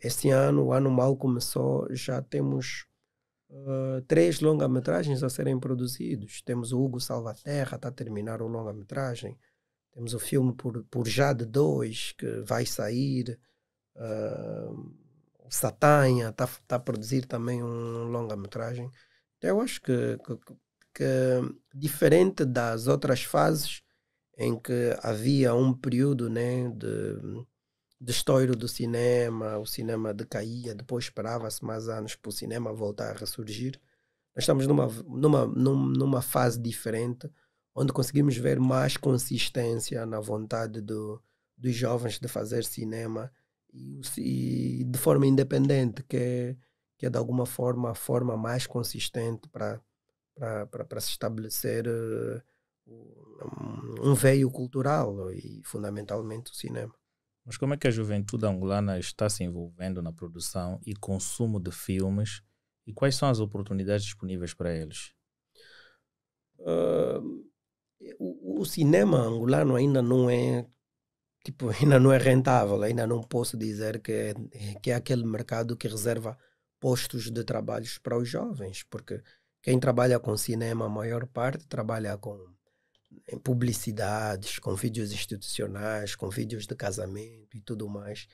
Este ano, o ano mal começou, já temos uh, três longa-metragens a serem produzidos. Temos o Hugo Salvaterra, está a terminar o longa-metragem. Temos o filme Por, Por Jade 2, que vai sair. Uh, o Satanha está tá a produzir também um longa-metragem. Então, eu acho que, que, que, diferente das outras fases em que havia um período né, de destoiro do cinema, o cinema decaía, depois esperava-se mais anos para o cinema voltar a ressurgir. Nós estamos numa, numa, numa fase diferente, onde conseguimos ver mais consistência na vontade do, dos jovens de fazer cinema e, de forma independente, que é, que é de alguma forma a forma mais consistente para, para, para, se estabelecer eh, um, um veio cultural e fundamentalmente o cinema. Mas como é que a juventude angolana está se envolvendo na produção e consumo de filmes e quais são as oportunidades disponíveis para eles? Uh, o, o, cinema angolano ainda não é tipo ainda não é rentável ainda não posso dizer que é, que é aquele mercado que reserva postos de trabalhos para os jovens porque quem trabalha com cinema a maior parte trabalha com em publicidades, com vídeos institucionais, com vídeos de casamento e tudo mais.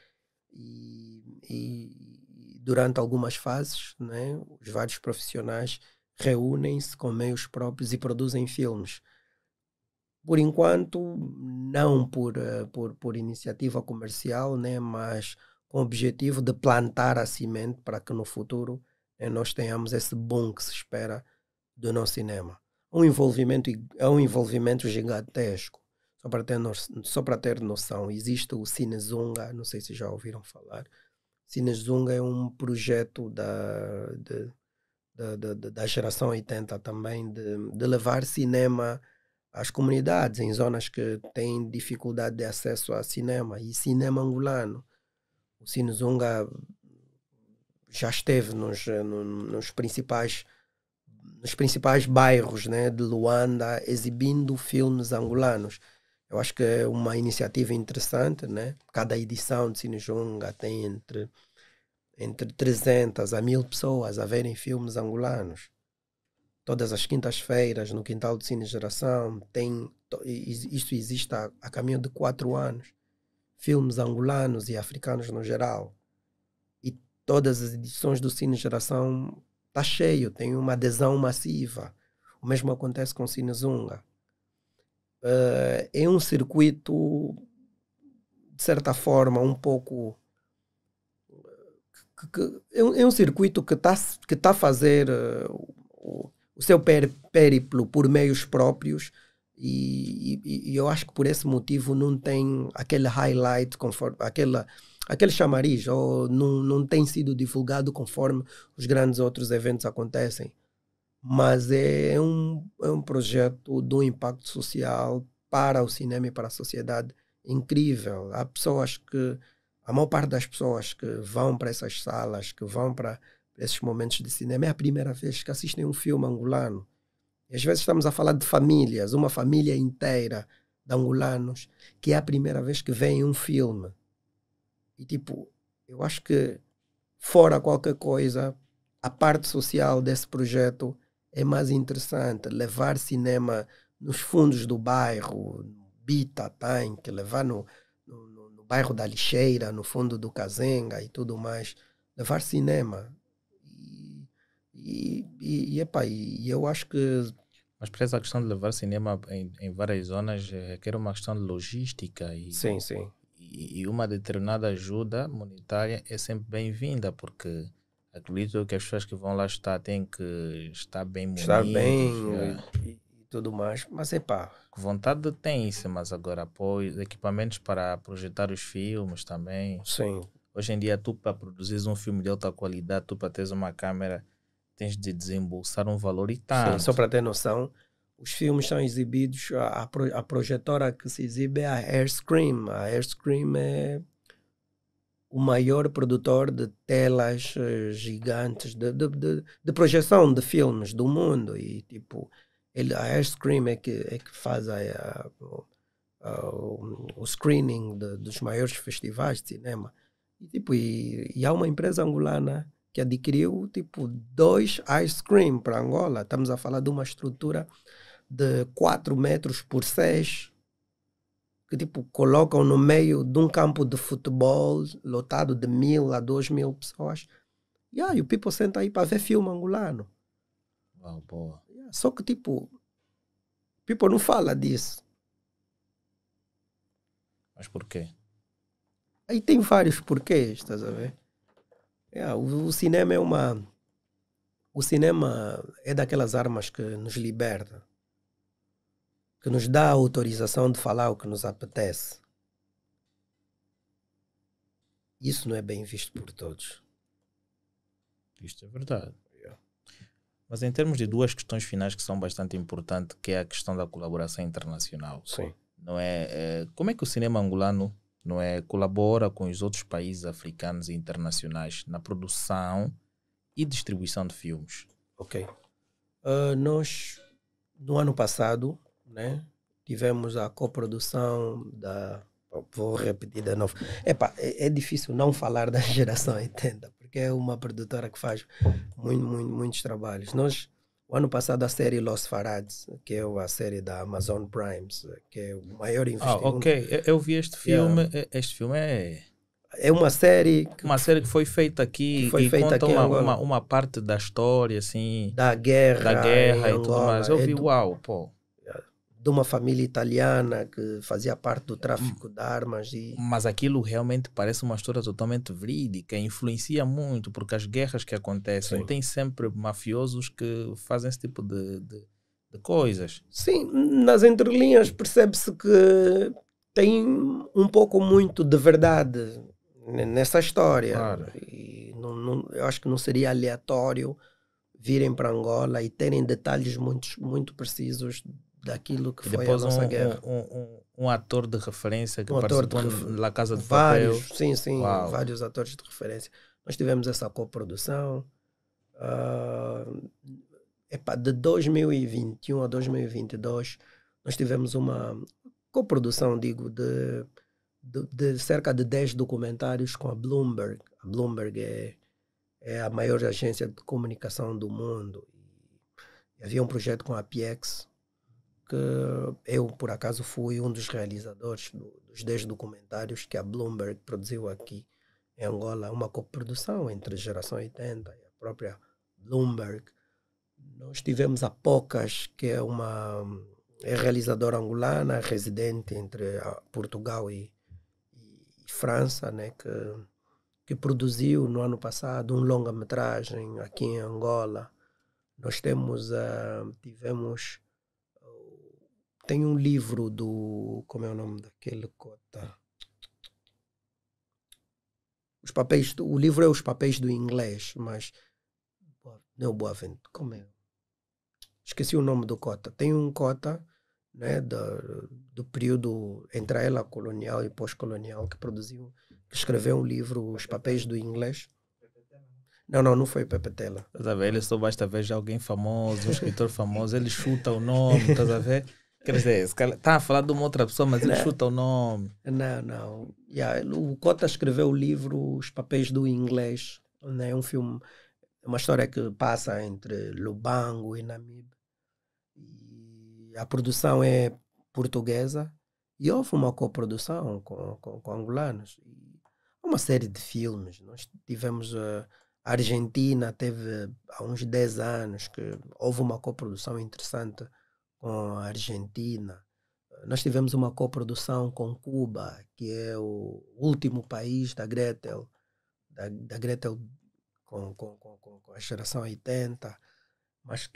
E, e durante algumas fases, né, os vários profissionais reúnem-se com meios próprios e produzem filmes. Por enquanto, não por, eh, por, por iniciativa comercial, né, mas com o objetivo de plantar a semente para que no futuro né, nós tenhamos esse bom que se espera do nosso cinema um envolvimento, é um envolvimento gigantesco. Só para, ter no, só para ter noção, existe o Cinezunga, não sei se já ouviram falar. Cinezunga é um projeto da, de, da, da, da geração 80 também de, de levar cinema às comunidades, em zonas que têm dificuldade de acesso a cinema e cinema angolano. O Cinezunga já esteve nos, eh, nos principais nos principais bairros né, de Luanda exibindo filmes angolanos. Eu acho que é uma iniciativa interessante, né? Cada edição de Cinejunga tem entre, entre 300 a 1000 pessoas a verem filmes angolanos. Todas as quintas-feiras, no quintal de Cine Geração, tem, isso existe a, a caminho de quatro anos. Filmes angolanos e africanos no geral. E todas as edições do Cine Geração está cheio, tem uma adesão massiva. O mesmo acontece com Sinizunga. Uh, eh, é um circuito, de certa forma, um pouco. Eh, que, que, é, um, é, um, circuito que está que tá a fazer uh, o, o, seu périplo por meios próprios. E, e, e, eu acho que por esse motivo não tem aquele highlight, conforme, aquela, aquele chamariz ou não, não tem sido divulgado conforme os grandes outros eventos acontecem. Mas é, é um, é um projeto de um impacto social para o cinema e para a sociedade incrível. Há pessoas que, a maior parte das pessoas que vão para essas salas, que vão para esses momentos de cinema, é a primeira vez que assistem um filme angolano. E às vezes estamos a falar de famílias, uma família inteira de angolanos, que é a primeira vez que vem um filme e tipo, eu acho que fora qualquer coisa, a parte social desse projeto é mais interessante. Levar cinema nos fundos do bairro, Bita, que levar no, no, no bairro da Lixeira, no fundo do Cazenga e tudo mais. Levar cinema. E, e, e, epa, e eu acho que mas para essa questão de levar cinema em, em várias zonas eh, requer uma questão de logística e sim, sim e, uma determinada ajuda monetária é sempre bem-vinda, porque acredito que as pessoas que vão lá estar têm que estar bem munidas. Estar bem e, e, tudo mais, mas é pá. Vontade tem isso, mas agora apoio, equipamentos para projetar os filmes também. Sim. Hoje em dia, tu para produzir um filme de alta qualidade, tu para teres uma câmera, tens de desembolsar um valor e tanto. Sim, só para ter noção, os filmes tá são exibidos, a, a, projetora que se exibe é a Airscream. A Airscream é o maior produtor de telas eh, gigantes de, de, de, de projeção de filmes do mundo e tipo ele, a Airscream é que, é que faz a, a, a, o, o screening de, dos maiores festivais de cinema e, tipo, e, e há uma empresa angolana que adquiriu tipo dois Ice Cream para Angola estamos a falar de uma estrutura de 4 metros por 6, que tipo colocam no meio de um campo de futebol lotado de mil a dois mil pessoas. e aí o people senta aí para ver filme angolano. Uau, boa. só que tipo, people não fala disso. Mas por quê? Aí tem vários porquês, estás a ver? É, o, o cinema é uma. O cinema é daquelas armas que nos liberta que nos dá a autorização de falar o que nos apetece. Isso não é bem visto por todos. Isto é verdade. Mas em termos de duas questões finais que são bastante importantes, que é a questão da colaboração internacional. Sim. Não é, é, como é que o cinema angolano não é colabora com os outros países africanos e internacionais na produção e distribuição de filmes? Ok. Uh, nós no ano passado né? Tivemos a coprodução da. Vou repetir de novo. Epa, é, é difícil não falar da geração, 80, porque é uma produtora que faz muito, muito, muitos trabalhos. Nós, o ano passado, a série Los Farads, que é a série da Amazon Prime, que é o maior ah, investimento. Ah, ok. Eu, eu vi este é filme. É, este filme é é uma série que, uma série que foi feita aqui foi e feita conta aqui uma, uma, uma, parte da história assim da guerra da guerra e tudo mais eu é vi uau pô de uma família italiana que fazia parte do tráfico de armas. E... Mas aquilo realmente parece uma história totalmente verídica, influencia muito, porque as guerras que acontecem Sim. tem sempre mafiosos que fazem esse tipo de, de, de coisas. Sim, nas entrelinhas percebe-se que tem um pouco muito de verdade nessa história. Claro. E não, não, eu acho que não seria aleatório virem para Angola e terem detalhes muito, muito precisos daquilo que e foi depois a nossa um, guerra. Um, um, um, ator de referência que um participou de, Casa de vários, Papel. Sim, sim, Uau. vários atores de referência. Nós tivemos essa coprodução. Uh, ah, epa, de 2021 a 2022, nós tivemos uma coprodução, digo, de, de, de cerca de 10 documentários com a Bloomberg. A Bloomberg é, é a maior agência de comunicação do mundo. E havia um projeto com a PX, que eu, por acaso, fui um dos realizadores do, dos 10 documentários que a Bloomberg produziu aqui em Angola, uma coprodução entre a Geração 80 e a própria Bloomberg. Nós tivemos a Pocas, que é uma é realizadora angolana, residente entre ah, Portugal e, e França, né, que, que produziu no ano passado um longa-metragem aqui em Angola. Nós temos, uh, tivemos tem um livro do. Como é o nome daquele cota? Os papéis. O livro é Os Papéis do Inglês, mas. Não é o como é? Esqueci o nome do cota. Tem um cota né, do, do período entre a era colonial e pós-colonial que produziu, que escreveu um livro, Os Papéis do Inglês. Não, não, não foi o Pepe Tela. Estás a ver? Ele só basta ver já alguém famoso, um escritor famoso, ele chuta o nome, estás a ver? Quer dizer, está a falar de uma outra pessoa, mas não. ele chuta o nome. Não, não. Yeah, o Cota escreveu o livro Os Papéis do Inglês. Né? É um filme, é uma história que passa entre Lubango e Namib. E a produção é portuguesa e houve uma coprodução com, com, com angolanos. uma série de filmes. Nós tivemos. Eh, a Argentina teve há uns 10 anos que houve uma coprodução interessante com ah, a Argentina. Nós tivemos uma coprodução com Cuba, que é o último país da Gretel, da, da Gretel com, com, com, com, a geração 80. Mas,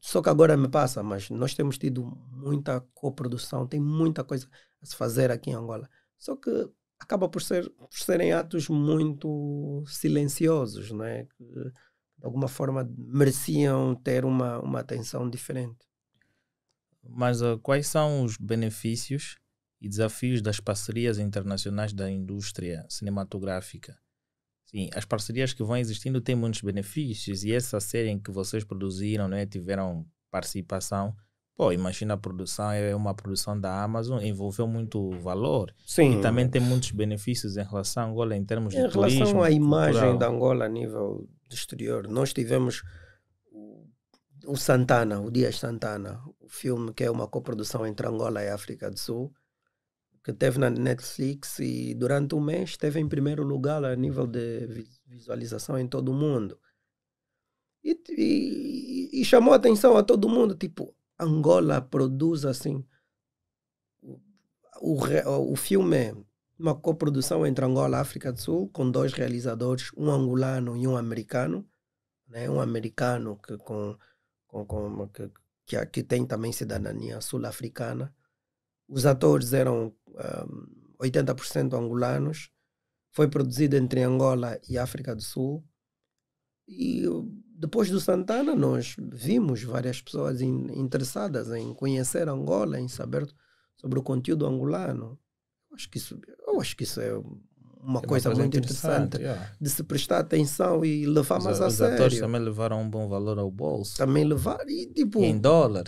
só que agora me passa, mas nós temos tido muita coprodução, tem muita coisa a se fazer aqui em Angola. Só que acaba por, ser, por serem atos muito silenciosos, né? que de alguma forma mereciam ter uma, uma atenção diferente. Mas uh, quais são os benefícios e desafios das parcerias internacionais da indústria cinematográfica? Sim, as parcerias que vão existindo têm muitos benefícios e essa série em que vocês produziram, né, tiveram participação. Pô, imagina a produção, é uma produção da Amazon, envolveu muito valor. Sim. E também tem muitos benefícios em relação a Angola em termos em de turismo. Em relação à imagem da Angola a nível exterior, nós tivemos o Santana, o Dias Santana, o filme que é uma coprodução entre Angola e África do Sul, que teve na Netflix e durante um mês esteve em primeiro lugar a nível de visualização em todo o mundo. E, e, e chamou a atenção a todo mundo, tipo, Angola produz assim. O, o filme uma coprodução entre Angola e África do Sul, com dois realizadores, um angolano e um americano. Né? Um americano que com com, com, que, que, que tem também cidadania sul-africana. Os atores eram um, 80% angolanos. Foi produzido entre Angola e África do Sul. E hum, depois do Santana, nós vimos várias pessoas in, interessadas em conhecer Angola, em saber sobre o conteúdo angolano. Acho que isso, eu acho que isso é hum, uma é coisa, muito interessante, interessante yeah. de se prestar atenção e levar os, mais a os sério. Os atores também levaram um bom valor ao bolso. Também levaram, e tipo... E em dólar.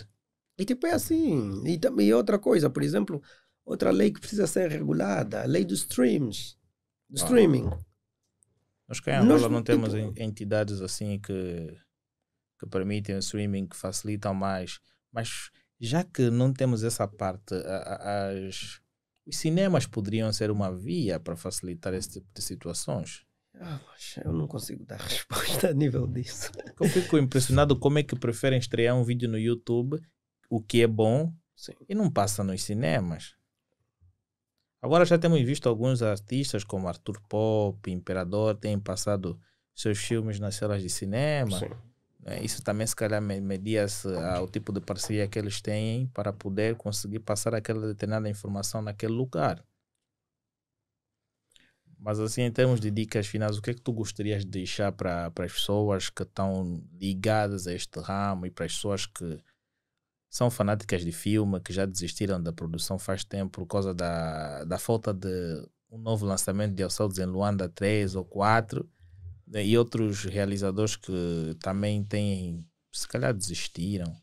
E tipo, é assim. E também outra coisa, por exemplo, outra lei que precisa ser regulada, a lei dos streams, do ah. streaming. Nós cá em Angola não temos tipo, entidades assim que, que permitem o streaming, que facilitam mais. Mas já que não temos essa parte, as os cinemas poderiam ser uma via para facilitar esse tipo de situações? Ah, eu não consigo dar resposta a nível disso. Eu fico impressionado como é que preferem estrear um vídeo no YouTube, o que é bom, Sim. e não passa nos cinemas. Agora já temos visto alguns artistas como Arthur Pop, Imperador, têm passado seus filmes nas salas de cinema. Sim. É, isso também, se calhar, media-se eh, ao tipo de parceria que eles têm para poder conseguir passar aquela determinada informação naquele lugar. Mas, assim, em termos de dicas finais, o que é que tu gostarias de deixar para, para as pessoas que estão ligadas a este ramo e para as pessoas que são fanáticas de filme, que já desistiram da produção faz tempo por causa da, da falta de um novo lançamento de Assaltos em Luanda 3 ou 4? Né, e outros realizadores que também têm, se calhar desistiram.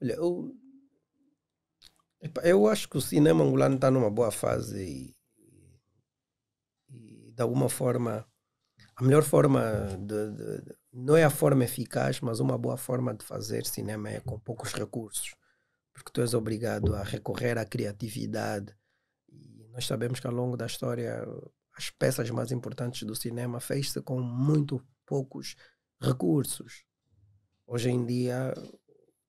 Olha, eu, eu acho que o cinema angolano está numa boa fase e, e de alguma forma, a melhor forma de, de, de, não é a forma eficaz, mas uma boa forma de fazer cinema é com poucos recursos, porque tu és obrigado a recorrer à criatividade. E nós sabemos que ao longo da história as peças mais importantes do cinema fez-se com muito poucos recursos. Hoje em dia,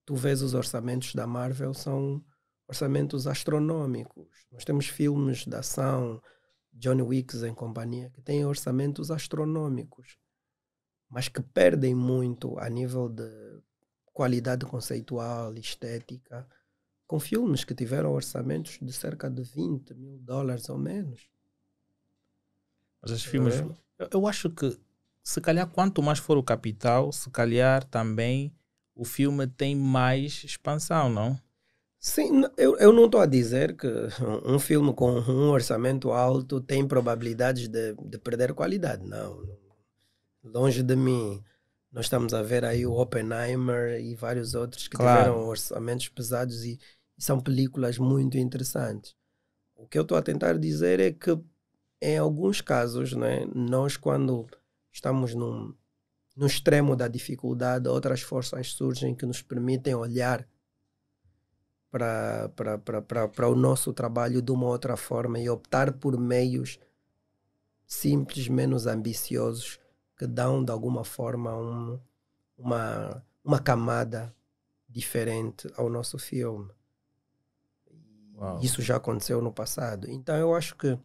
tu vês os orçamentos da Marvel, são orçamentos astronômicos. Nós temos filmes de ação, Johnny Wicks em companhia, que têm orçamentos astronômicos, mas que perdem muito a nível de qualidade conceitual, estética, com filmes que tiveram orçamentos de cerca de 20 mil dólares ou menos. Mas os é. filmes. Eu, eu, acho que, se calhar, quanto mais for o capital, se calhar também o filme tem mais expansão, não? Sim, eu, eu não estou a dizer que um filme com um orçamento alto tem probabilidades de, de perder qualidade, não. Longe de mim nós estamos a ver aí o Oppenheimer e vários outros que claro. tiveram orçamentos pesados e, são películas muito interessantes. O que eu estou a tentar dizer é que em é, alguns casos, né, nós quando estamos num, no extremo da dificuldade, outras forças surgem que nos permitem olhar para o nosso trabalho de uma outra forma e optar por meios simples, menos ambiciosos, que dão de alguma forma um, uma, uma camada diferente ao nosso filme. Uau. Isso já aconteceu no passado. Então eu acho que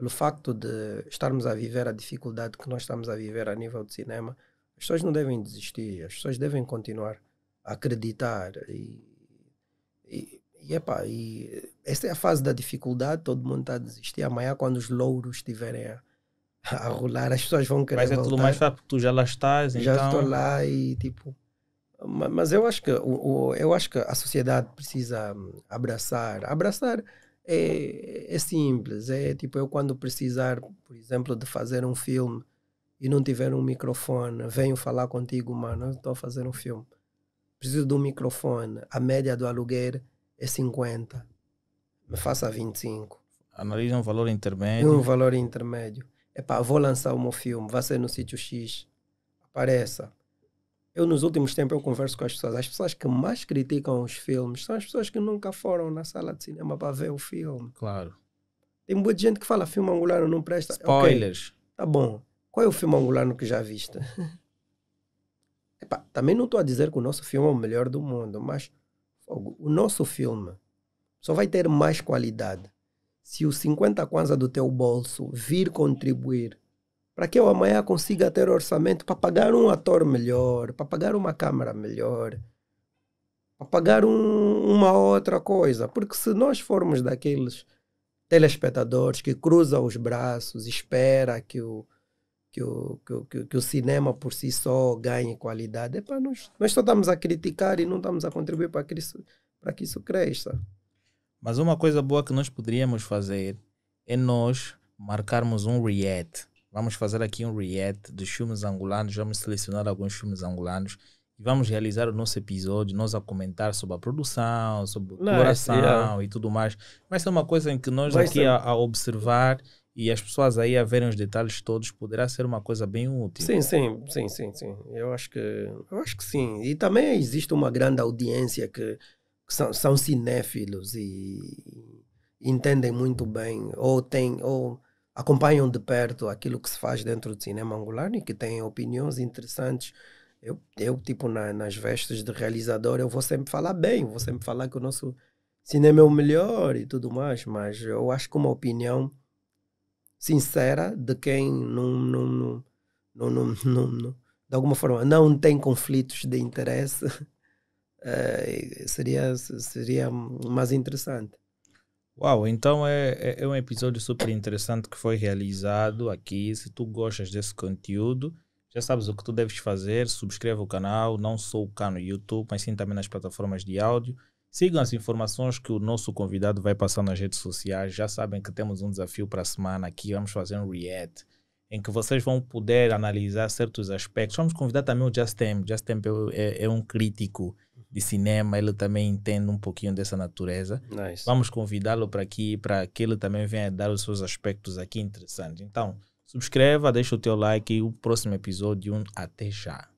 pelo facto de estarmos a viver a dificuldade que nós estamos a viver a nível de cinema, as pessoas não devem desistir, as pessoas devem continuar a acreditar. E, e, e, epá, e esta é a fase da dificuldade, todo mundo está a desistir. Amanhã, quando os louros estiverem a, a rolar, as pessoas vão querer. Mas é voltar. tudo mais fácil porque tu já lá estás. Já então... estou lá e tipo. Mas eu acho que, eu acho que a sociedade precisa hum, abraçar abraçar é, é simples, é tipo eu quando precisar, por exemplo, de fazer um filme e não tiver um microfone, venho falar contigo, mano, estou a fazer um filme. Preciso de um microfone, a média do aluguer é 50, me faça 25. Analisa um valor intermédio. Um valor intermédio. Epá, vou lançar o meu filme, vai ser no sítio X, apareça eu nos últimos tempos eu converso com as pessoas, as pessoas que mais criticam os filmes são as pessoas que nunca foram na sala de cinema para ver o filme. Claro. Tem muita gente que fala filme angolano não presta. Spoilers. Okay, tá bom. Qual é o filme angolano que já viste? também não estou a dizer que o nosso filme é o melhor do mundo, mas o nosso filme só vai ter mais qualidade se o 50 kwanza do teu bolso vir contribuir para que eu amanhã consiga ter orçamento para pagar um ator melhor, para pagar uma câmera melhor, para pagar um, uma outra coisa. Porque se nós formos daqueles telespectadores que cruzam os braços, espera que o, que o, que o, que o, cinema por si só ganhe qualidade, é para nós, nós só estamos a criticar e não estamos a contribuir para que isso, para que isso cresça. Mas uma coisa boa que nós poderíamos fazer é nós marcarmos um react Vamos fazer aqui um react dos filmes angolanos, vamos selecionar alguns filmes angolanos e vamos realizar o nosso episódio, nós a comentar sobre a produção, sobre a coração yeah. e tudo mais. mas é uma coisa em que nós Vai aqui a, a, observar e as pessoas aí a verem os detalhes todos, poderá ser uma coisa bem útil. Sim, sim, sim, sim, sim. Eu acho que, eu acho que sim. E também existe uma grande audiência que, que são, são cinéfilos e entendem muito bem ou tem ou acompanham de perto aquilo que se faz dentro do cinema angolano e que têm opiniões interessantes. Eu, eu tipo, na, nas vestes de realizador, eu vou sempre falar bem, vou sempre falar que o nosso cinema é o melhor e tudo mais, mas eu acho que uma opinião sincera de quem não, não, não, não, não, não, de alguma forma não tem conflitos de interesse eh, seria, seria mais interessante. Uau, então é, é, é um episódio super interessante que foi realizado aqui. Se tu gostas desse conteúdo, já sabes o que tu deves fazer. Subscreve o canal, não só cá no YouTube, mas sim também nas plataformas de áudio. Sigam as informações que o nosso convidado vai passar nas redes sociais. Já sabem que temos um desafio para a semana aqui. Vamos fazer um react em que vocês vão poder analisar certos aspectos. Vamos convidar também o Just Temp. Just Temp é, é, é um crítico de cinema, ele também entende um pouquinho dessa natureza. Nice. Vamos convidá-lo para aqui, para que ele também venha dar os seus aspectos aqui interessantes. Então, subscreva, deixa o teu like e o próximo episódio, um até já.